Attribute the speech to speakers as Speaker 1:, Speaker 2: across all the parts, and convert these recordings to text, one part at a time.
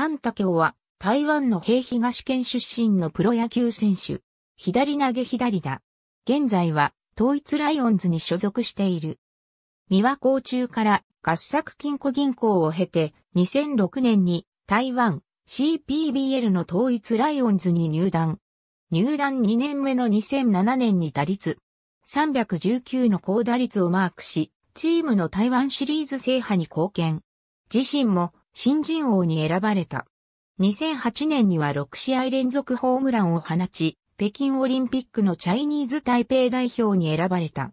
Speaker 1: ハタケオは台湾の平東県出身のプロ野球選手。左投げ左打。現在は統一ライオンズに所属している。三輪校中から合作金庫銀行を経て2006年に台湾 CPBL の統一ライオンズに入団。入団2年目の2007年に打率319の高打率をマークし、チームの台湾シリーズ制覇に貢献。自身も新人王に選ばれた。2008年には6試合連続ホームランを放ち、北京オリンピックのチャイニーズ台北代表に選ばれた。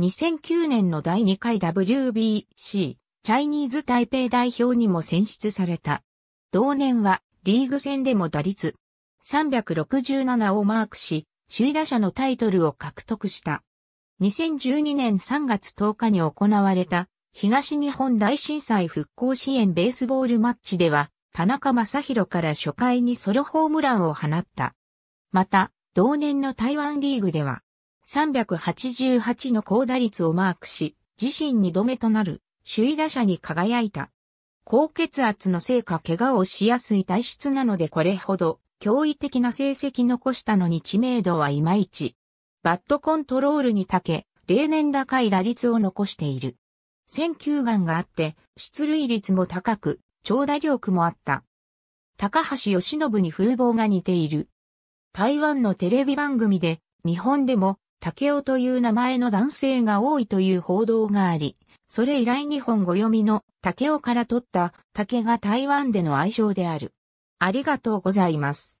Speaker 1: 2009年の第2回 WBC チャイニーズ台北代表にも選出された。同年はリーグ戦でも打率367をマークし、首位打者のタイトルを獲得した。2012年3月10日に行われた東日本大震災復興支援ベースボールマッチでは、田中正宏から初回にソロホームランを放った。また、同年の台湾リーグでは、388の高打率をマークし、自身2度目となる首位打者に輝いた。高血圧のせいか怪我をしやすい体質なのでこれほど驚異的な成績残したのに知名度はいまいち。バットコントロールに長け、例年高い打率を残している。選球眼があって、出塁率も高く、長打力もあった。高橋義信に風貌が似ている。台湾のテレビ番組で、日本でも、竹雄という名前の男性が多いという報道があり、それ以来日本語読みの竹雄から取った竹が台湾での愛称である。ありがとうございます。